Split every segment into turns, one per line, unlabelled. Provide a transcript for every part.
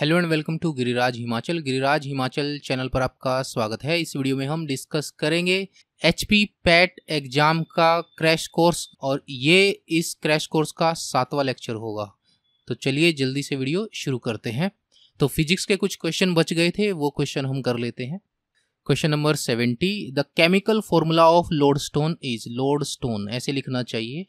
Hello and welcome to Giriraj Himachal Giriraj Himachal channel पर आपका स्वागत है इस वीडियो में हम डिस्कस करेंगे एच पी पैट एग्जाम का क्रैश कोर्स और ये इस क्रैश कोर्स का सातवां लेक्चर होगा तो चलिए जल्दी से वीडियो शुरू करते हैं तो फिजिक्स के कुछ क्वेश्चन बच गए थे वो क्वेश्चन हम कर लेते हैं question number seventy the chemical formula of lodestone is stone ऐसे लिखना चाहिए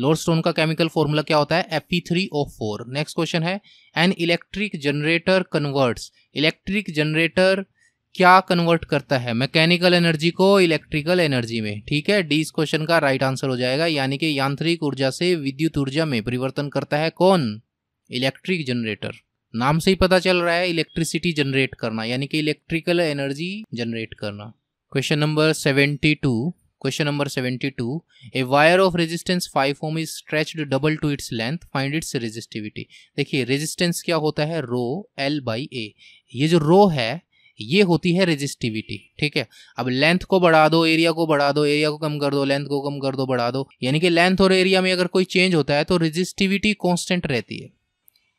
स्टोन का केमिकल फॉर्मूला क्या होता है Fe3O4 नेक्स्ट क्वेश्चन है an electric generator converts electric generator क्या कन्वर्ट करता है मैकेनिकल एनर्जी को इलेक्ट्रिकल एनर्जी में ठीक है डी इस क्वेश्चन का राइट आंसर हो जाएगा यानी कि यांत्रिक ऊर्जा से विद्युत ऊर्जा में परिवर्तन करता है कौन इलेक्ट्रिक जनरेटर नाम से ही पता चल रहा है इलेक्ट्रिसिटी जनरेट करना यानी कि इलेक्ट्रिकल एनर्जी जनरेट करना question number seventy two Question number 72. A wire of resistance 5 ohm is stretched double to its length. Find its resistivity. देखिए resistance क्या होता है रो L बाई ए ये जो रो है ये होती है रेजिस्टिविटी ठीक है अब लेंथ को बढ़ा दो एरिया को बढ़ा दो एरिया को कम कर दो लेंथ को कम कर दो बढ़ा दो यानी कि लेंथ और एरिया में अगर कोई चेंज होता है तो रेजिस्टिविटी कांस्टेंट रहती है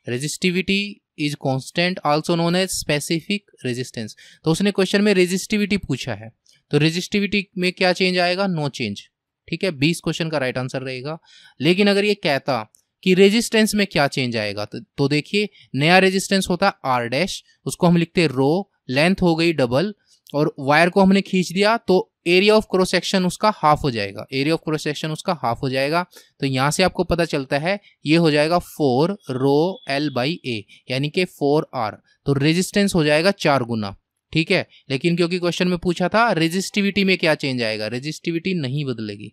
resistivity is constant also known as specific resistance तो उसने क्वेश्चन में रेजिस्टिविटी पूछा है तो रेजिस्टिविटी में क्या चेंज आएगा नो चेंज ठीक है बीस क्वेश्चन का राइट आंसर रहेगा लेकिन अगर ये कहता कि रेजिस्टेंस में क्या चेंज आएगा तो, तो देखिए नया रेजिस्टेंस होता है आर डैश उसको हम लिखते रो लेंथ हो गई डबल और वायर को हमने खींच दिया तो एरिया ऑफ क्रॉस सेक्शन उसका हाफ हो जाएगा एरिया ऑफ क्रॉस सेक्शन उसका हाफ हो जाएगा तो यहां से आपको पता चलता है ये हो जाएगा four rho L by A यानी कि फोर आर तो रेजिस्टेंस हो जाएगा चार गुना ठीक है लेकिन क्योंकि क्वेश्चन में पूछा था रेजिस्टिविटी में क्या चेंज आएगा रेजिस्टिविटी नहीं बदलेगी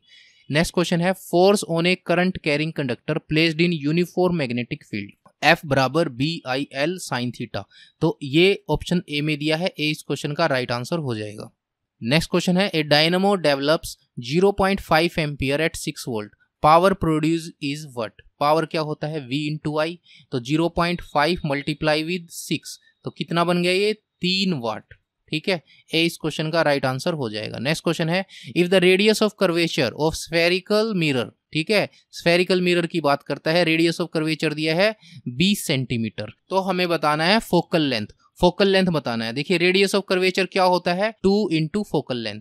नेक्स्ट क्वेश्चन है force on a current carrying conductor placed in uniform magnetic field F बराबर B I L sine theta तो ये ऑप्शन ए में दिया है ए इस क्वेश्चन का राइट right आंसर हो जाएगा नेक्स्ट क्वेश्चन है a dynamo develops 0.5 point ampere at 6 volt power produce is what power क्या होता है V इन टू तो 0.5 point five multiply with six तो कितना बन गया ये तीन वाट ठीक है ए इस क्वेश्चन का राइट right आंसर हो जाएगा नेक्स्ट क्वेश्चन है if the radius of curvature of spherical mirror ठीक है स्फेरिकल मिरर की बात करता है रेडियस ऑफ कर्वेचर दिया है 20 सेंटीमीटर तो हमें बताना है फोकल लेंथ फोकल लेंथ बताना है देखिए रेडियस ऑफ कर्वेचर क्या होता है टू इंटू फोकल लेंथ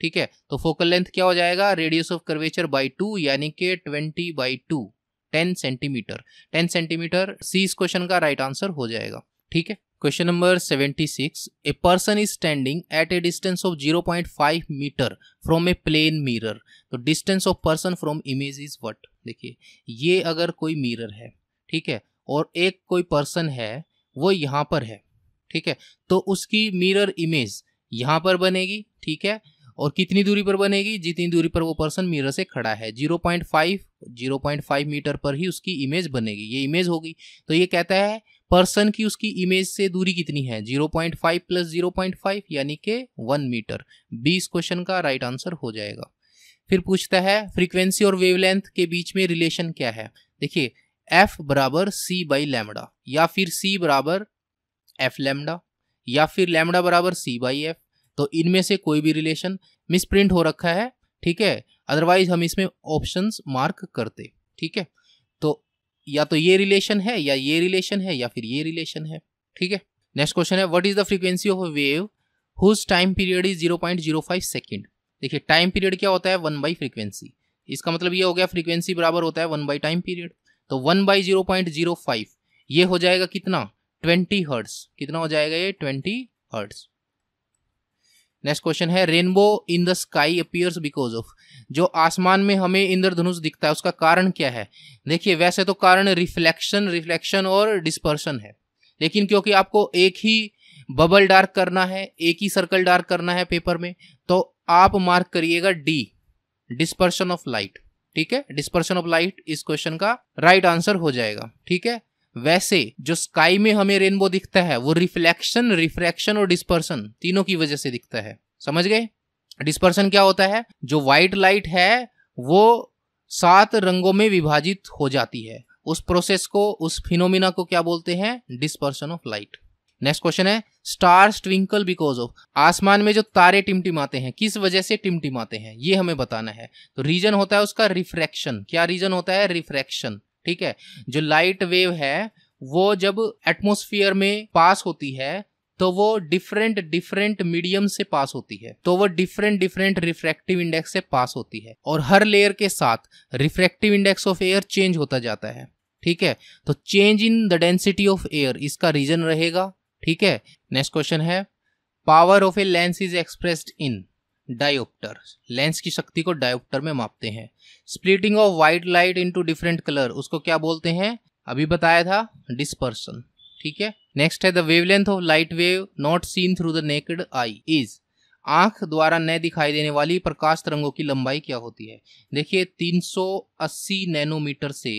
ठीक है तो फोकल लेंथ क्या हो जाएगा radius of curvature by two यानी के twenty by two ten centimetre ten centimetre C इस क्वेश्चन का राइट right आंसर हो जाएगा ठीक है question number seventy six a person is standing at a distance of 0.5 metre from a plane mirror तो distance of person from image is what देखिए ये अगर कोई मीर है ठीक है और एक कोई पर्सन है वो यहाँ पर है ठीक है तो उसकी मीर इमेज यहाँ पर बनेगी ठीक है और कितनी दूरी पर बनेगी जितनी दूरी पर वो पर्सन मीर से खड़ा है zero zero point five point five metre पर ही उसकी इमेज बनेगी ये इमेज होगी तो ये कहता है पर्सन की उसकी इमेज से दूरी कितनी है 0.5 पॉइंट प्लस जीरो यानी के 1 मीटर बी इस क्वेश्चन का राइट right आंसर हो जाएगा फिर पूछता है फ्रीक्वेंसी और वेवलेंथ के बीच में रिलेशन क्या है देखिए एफ बराबर सी बाई लेमडा या फिर सी बराबर एफ लेमडा या फिर लेमडा बराबर सी बाई एफ तो इनमें से कोई भी रिलेशन मिस प्रिंट हो रखा है ठीक है अदरवाइज हम इसमें ऑप्शन मार्क करते ठीक है तो या तो ये रिलेशन है या ये रिलेशन है या फिर ये रिलेशन है ठीक है नेक्स्ट क्वेश्चन है what is the frequency of a wave whose time period is zero point zero five second देखिए टाइम पीरियड क्या होता है वन बाई फ्रीक्वेंसी इसका मतलब ये हो गया फ्रीक्वेंसी बराबर होता है वन बाई टाइम पीरियड तो one by zero point zero five ये हो जाएगा कितना ट्वेंटी हर्ट्स कितना हो जाएगा ये ट्वेंटी हर्ट्स नेक्स्ट क्वेश्चन है rainbow in the sky appears because of जो आसमान में हमें इंद्रधनुष दिखता है उसका कारण क्या है देखिए वैसे तो कारण रिफ्लेक्शन रिफ्लेक्शन और डिस्पर्सन है लेकिन क्योंकि आपको एक ही बबल डार्क करना है एक ही सर्कल डार्क करना है पेपर में तो आप मार्क करिएगा डी डिस्पर्शन ऑफ लाइट ठीक है डिस्पर्शन ऑफ लाइट इस क्वेश्चन का राइट right आंसर हो जाएगा ठीक है वैसे जो स्काई में हमें रेनबो दिखता है वो रिफ्लेक्शन रिफ्रैक्शन और डिस्पर्सन तीनों की वजह से दिखता है समझ गए डिस्पर्सन क्या होता है जो व्हाइट लाइट है वो सात रंगों में विभाजित हो जाती है उस प्रोसेस को उस फिनोमिना को क्या बोलते हैं dispersion of light next question है स्टार्स ट्विंकल बिकॉज ऑफ आसमान में जो तारे टिमटिमाते हैं किस वजह से टिमटिमाते हैं ये हमें बताना है तो रीजन होता है उसका रिफ्रैक्शन क्या रीजन होता है रिफ्रैक्शन ठीक है जो लाइट वेव है वो जब एटमोस्फियर में पास होती है तो वो डिफरेंट डिफरेंट मीडियम से पास होती है तो वो डिफरेंट डिफरेंट रिफ्रैक्टिव इंडेक्स से पास होती है और हर लेयर के साथ refractive index of air change होता जाता है ठीक है तो change in the density of air इसका रीजन रहेगा ठीक है नेक्स्ट क्वेश्चन है power of a lens is expressed in dioptre lens की शक्ति को डायोप्टर में मापते हैं splitting of white light into different colour उसको क्या बोलते हैं अभी बताया था डिस्पर्सन ठीक है नेक्स्ट है the wavelength of light wave not seen through the naked eye is आंख द्वारा न दिखाई देने वाली प्रकाश तरंगों की लंबाई क्या होती है देखिए 380 नैनोमीटर से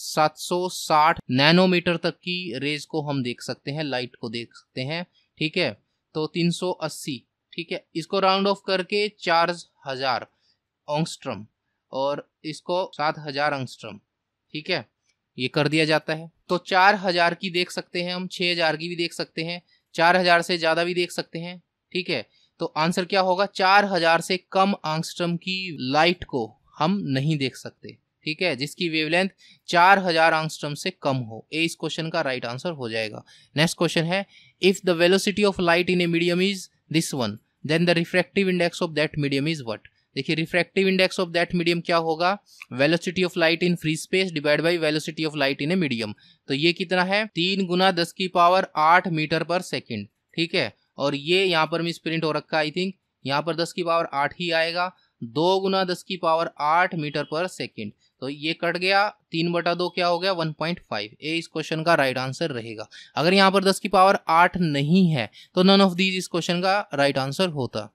760 नैनोमीटर तक की रेज को हम देख सकते हैं लाइट को देख सकते हैं ठीक है तो 380 ठीक है इसको राउंड ऑफ करके चार हजार ऑंगस्ट्रम और इसको सात हजार अंगस्ट्रम ठीक है ये कर दिया जाता है तो चार हजार की देख सकते हैं हम छह हजार की भी देख सकते हैं चार हजार से ज़्यादा भी देख सकते हैं ठीक है तो आंसर क्या होगा चार हजार से कम आंगस्ट्रम की लाइट को हम नहीं देख सकते ठीक है जिसकी वेवलेंथ चार हजार आंगस्ट्रम से कम हो ए इस क्वेश्चन का राइट आंसर हो जाएगा नेक्स्ट क्वेश्चन है if the velocity of light in a medium is this one then the refractive index of that medium is what देखिए refractive index of that medium क्या होगा velocity of light in free space divide by velocity of light in a medium तो ये कितना है तीन गुना दस की पावर आठ मीटर पर सेकेंड ठीक है और ये यहाँ पर मिस प्रिंट हो रखा है आई थिंक यहाँ पर दस की पावर आठ ही आएगा दो गुना दस की पावर आठ मीटर पर सेकेंड तो ये कट गया तीन बटा दो क्या हो गया वन पॉइंट फाइव ए इस क्वेश्चन का राइट आंसर रहेगा अगर यहाँ पर दस की पावर आठ नहीं है तो नन ऑफ दीज इस क्वेश्चन का राइट आंसर होता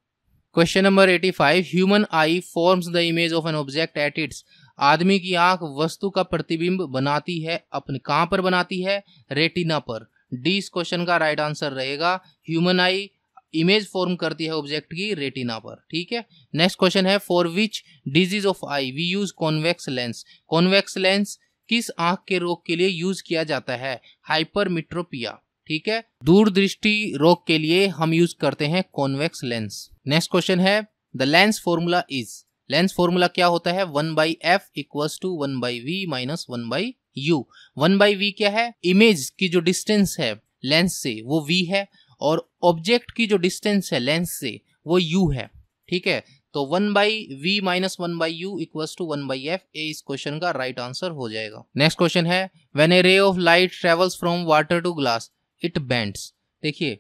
question number eighty five human eye forms the image of an object at its आदमी की आंख वस्तु का प्रतिबिंब बनाती है अपने कहाँ पर बनाती है रेटिना पर डी इस क्वेश्चन का राइट आंसर रहेगा ह्यूमन आई इमेज फॉर्म करती है ऑब्जेक्ट की रेटिना पर ठीक है नेक्स्ट क्वेश्चन है for which disease of eye we use convex lens convex lens किस आंख के रोग के लिए यूज किया जाता है हाइपरमिट्रोपिया ठीक है दूरदृष्टि रोग के लिए हम यूज करते हैं कॉन्वेक्स लेंस नेक्स्ट क्वेश्चन है the lens formula is lens formula क्या होता है one by F equals to one by V minus one by U one by V क्या है इमेज की जो डिस्टेंस है लेंस से वो वी है और ऑब्जेक्ट की जो डिस्टेंस है लेंस से वो यू है ठीक है तो one by V minus one by U equal to one by F A इस क्वेश्चन का राइट right आंसर हो जाएगा नेक्स्ट क्वेश्चन है when a ray of light travels from water to glass it bends देखिए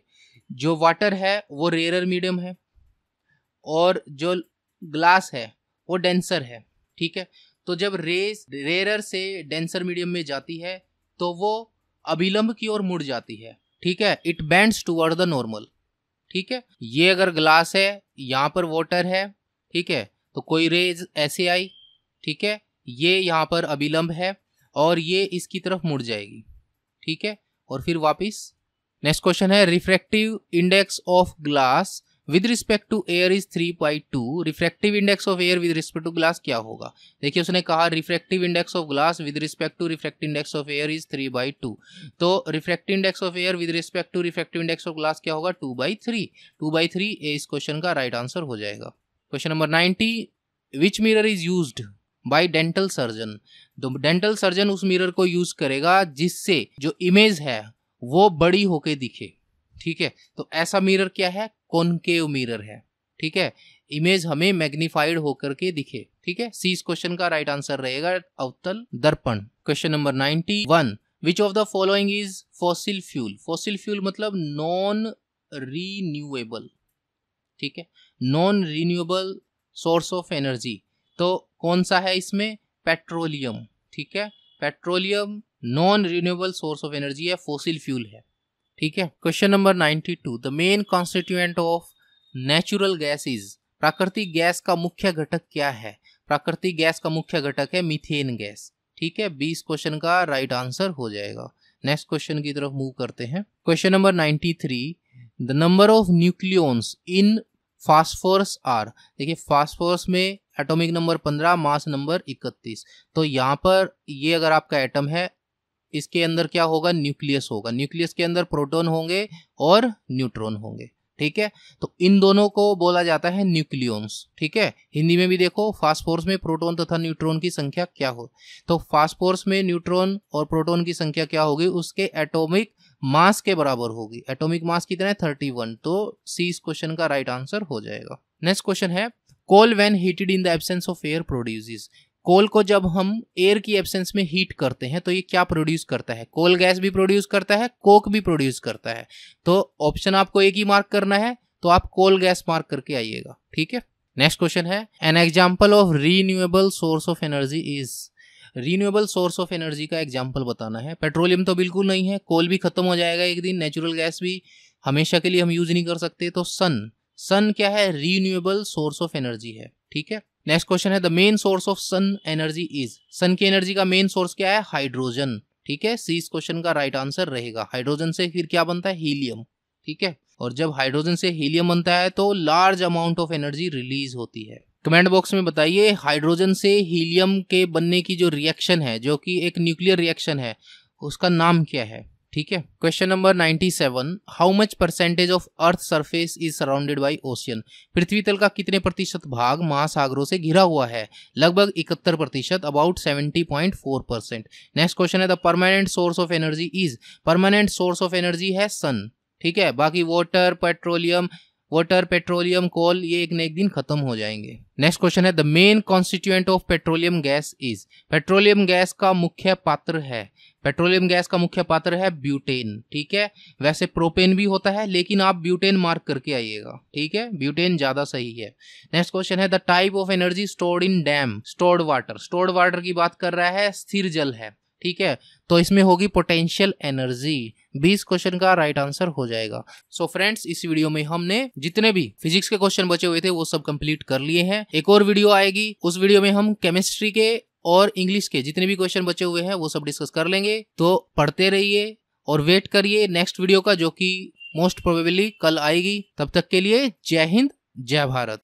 जो water है वो rare medium है और जो ग्लास है वो डेंसर है ठीक है तो जब रेस रेयर से डेंसर मीडियम में जाती है तो वो अभिलंब की ओर मुड़ जाती है ठीक है it bend toward the normal ठीक है ये अगर ग्लास है यहाँ पर वाटर है ठीक है तो कोई रेज ऐसे आई ठीक है ये यहाँ पर अभिलंब है और ये इसकी तरफ मुड़ जाएगी ठीक है और फिर वापस नेक्स्ट क्वेश्चन है refractive index of glass with respect to air is three by two refractive index of air with respect to glass क्या होगा देखिए उसने कहा refractive index of glass with respect to refract index of air is three by two तो refractive index of air with respect to refractive index of glass क्या होगा two by three two by three इस question का right right answer हो जाएगा question number ninety which mirror is use by dental surgeon तो dental surgeon उस mirror को use करेगा जिससे जो इमेज है वो बड़ी होके दिखे ठीक है तो ऐसा मिरर क्या है कॉनकेव मिरर है ठीक है इमेज हमें मैग्निफाइड होकर के दिखे ठीक है सी इस क्वेश्चन का राइट आंसर रहेगा अवतल दर्पण question number ninety one which of the following is fossil fuel fossil fuel मतलब नॉन रीन्यूएबल ठीक है non renewable source of energy तो कौन सा है इसमें पेट्रोलियम ठीक है petroleum non renewable source of energy है फोसिल फ्यूल है ठीक है question number 92 the main constituent of natural gas is प्राकृतिक गैस का मुख्य घटक क्या है प्राकृतिक गैस का मुख्य घटक है मिथेन गैस ठीक है बीस क्वेश्चन का राइट right आंसर हो जाएगा नेक्स्ट क्वेश्चन की तरफ मूव करते हैं question number 93 the number of nucleons in phosphorus are देखिए फास्फोरस में एटॉमिक नंबर 15 मास नंबर 31 तो यहाँ पर ये अगर आपका एटम है इसके अंदर क्या होगा न्यूक्लियस होगा न्यूक्लियस के अंदर प्रोटोन होंगे और न्यूट्रॉन होंगे ठीक है तो इन दोनों को बोला जाता है न्यूक्लियोन्स ठीक है हिंदी में भी देखो फास्फोर्स में प्रोटोन तथा न्यूट्रॉन की संख्या क्या हो तो फास्फोर्स में न्यूट्रॉन और प्रोटोन की संख्या क्या होगी उसके एटोमिक मास के बराबर होगी एटोमिक मास कितना है थर्टी वन तो सी इस क्वेश्चन का राइट आंसर हो जाएगा नेक्स्ट क्वेश्चन है coal when heated in the absence of air produce coal को जब हम एयर की एब्सेंस में हीट करते हैं तो ये क्या प्रोड्यूस करता है कोल गैस भी प्रोड्यूस करता है कोक भी प्रोड्यूस करता है तो ऑप्शन आपको एक ही मार्क करना है तो आप कोल गैस मार्क करके आइएगा ठीक है नेक्स्ट क्वेश्चन है an example of renewable source of energy is renewable source of energy का एग्जाम्पल बताना है पेट्रोलियम तो बिल्कुल नहीं है कोल भी खत्म हो जाएगा एक दिन नेचुरल गैस भी हमेशा के लिए हम यूज नहीं कर सकते तो सन सन क्या है रीन्यूएबल सोर्स ऑफ एनर्जी है ठीक है नेक्स्ट क्वेश्चन है the main source of sun energy is sun की एनर्जी का मेन सोर्स क्या है हाइड्रोजन ठीक है सी इस क्वेश्चन का राइट right आंसर रहेगा हाइड्रोजन से फिर क्या बनता है हीलियम ठीक है और जब हाइड्रोजन से हीलियम बनता है तो large amount of energy release होती है कमेंट बॉक्स में बताइए हाइड्रोजन से हीलियम के बनने की जो रिएक्शन है जो कि एक न्यूक्लियर रिएक्शन है उसका नाम क्या है ठीक है question number 97 how much percentage of earth surface is surrounded by ocean पृथ्वी तल का कितने प्रतिशत भाग महासागरों से घिरा हुआ है लगभग इकहत्तर प्रतिशत अबाउट 70.4 परसेंट नेक्स्ट क्वेश्चन है the permanent source of energy is permanent source of energy है सन ठीक है बाकी water petroleum water petroleum coal ये एक न एक दिन खत्म हो जाएंगे नेक्स्ट क्वेश्चन है the main constituent of petroleum gas is petroleum gas का मुख्य पात्र है पेट्रोलियम गैस का मुख्य पात्र है ब्यूटेन ठीक है वैसे प्रोपेन भी होता है लेकिन आप ब्यूटेन मार्क करके आइएगा ठीक है ब्यूटेन ज़्यादा सही है नेक्स्ट क्वेश्चन है the type of energy stored in dam stored water stored water की बात कर रहा है स्थिर जल है ठीक है तो इसमें होगी पोटेंशियल एनर्जी 20 क्वेश्चन का राइट right आंसर हो जाएगा सो so फ्रेंड्स इस वीडियो में हमने जितने भी फिजिक्स के क्वेश्चन बचे हुए थे वो सब कंप्लीट कर लिए हैं एक और वीडियो आएगी उस वीडियो में हम केमिस्ट्री के और इंग्लिश के जितने भी क्वेश्चन बचे हुए हैं वो सब डिस्कस कर लेंगे तो पढ़ते रहिए और वेट करिए नेक्स्ट वीडियो का जो कि मोस्ट प्रोबेबली कल आएगी तब तक के लिए जय हिंद जय भारत